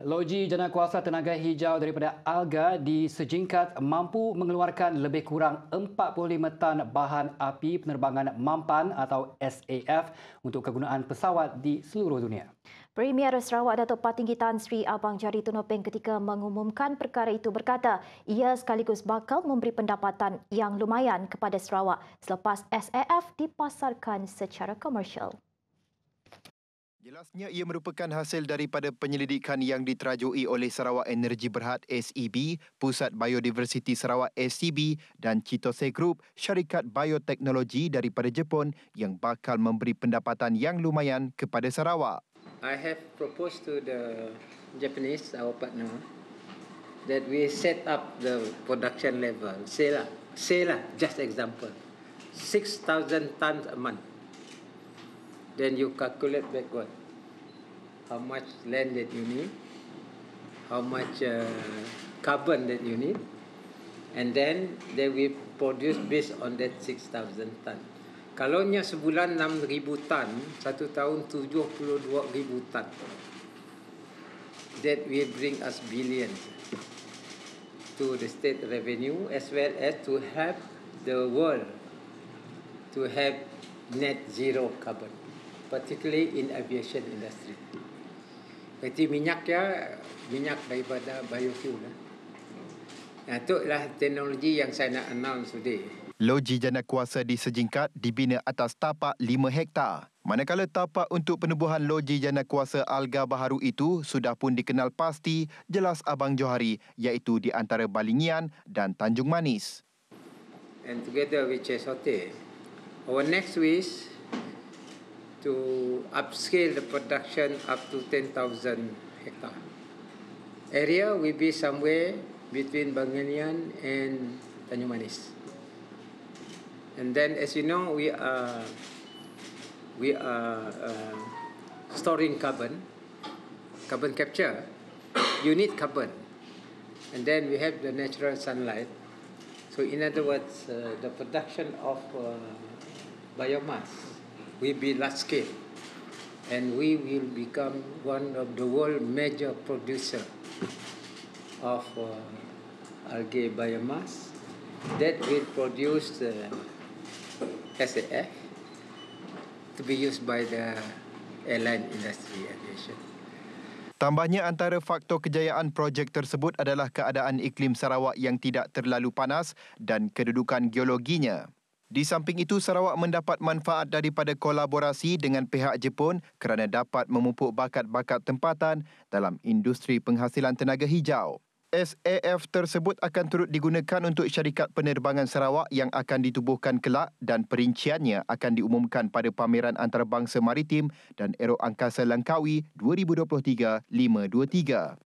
Logi jana kuasa tenaga hijau daripada alga di sejingkat mampu mengeluarkan lebih kurang 45 tan bahan api penerbangan mampan atau SAF untuk kegunaan pesawat di seluruh dunia. Premier Sarawak Datuk Patinggi Tan Sri Abang Jari tunopeng ketika mengumumkan perkara itu berkata ia sekaligus bakal memberi pendapatan yang lumayan kepada Sarawak selepas SAF dipasarkan secara komersial. Jelasnya ia merupakan hasil daripada penyelidikan yang diterajui oleh Sarawak Energi Berhad SEB, Pusat Biodiversiti Sarawak SCB e dan Citose Group, syarikat bioteknologi daripada Jepun yang bakal memberi pendapatan yang lumayan kepada Sarawak. I have proposed to the Japanese, our partner, that we set up the production level. Say lah, say lah, just example. 6,000 tons a month then you calculate backward how much land that you need, how much uh, carbon that you need, and then they will produce based on that 6,000 ton. Kalau nya sebulan 6,000 ton, satu tahun 72,000 ton. That will bring us billions to the state revenue as well as to help the world to have net zero carbon particularly in aviation industry. Jadi minyak ya, minyak daripada biofuel. Ya. Nah, itulah teknologi yang saya nak announce today. Loji jana kuasa di Sejingkat dibina atas tapak 5 hektar. Manakala tapak untuk penubuhan loji jana kuasa alga baharu itu sudah pun dikenal pasti jelas Abang Johari iaitu di antara Balingian dan Tanjung Manis. And together with Chesote, our next wish to upscale the production up to 10,000 hectare. Area will be somewhere between Bangalian and Tanjung Manis. And then, as you know, we are we are uh, storing carbon, carbon capture. You need carbon, and then we have the natural sunlight. So, in other words, uh, the production of uh, biomass We be large scale and we will become one of the world major producer of uh, algae biomass that will produce uh, SAF to be used by the airline industry aviation. Tambahnya antara faktor kejayaan projek tersebut adalah keadaan iklim Sarawak yang tidak terlalu panas dan kedudukan geologinya. Di samping itu, Sarawak mendapat manfaat daripada kolaborasi dengan pihak Jepun kerana dapat memupuk bakat-bakat tempatan dalam industri penghasilan tenaga hijau. SAF tersebut akan turut digunakan untuk syarikat penerbangan Sarawak yang akan ditubuhkan kelak dan perinciannya akan diumumkan pada pameran antarabangsa maritim dan aero angkasa Langkawi 2023-523.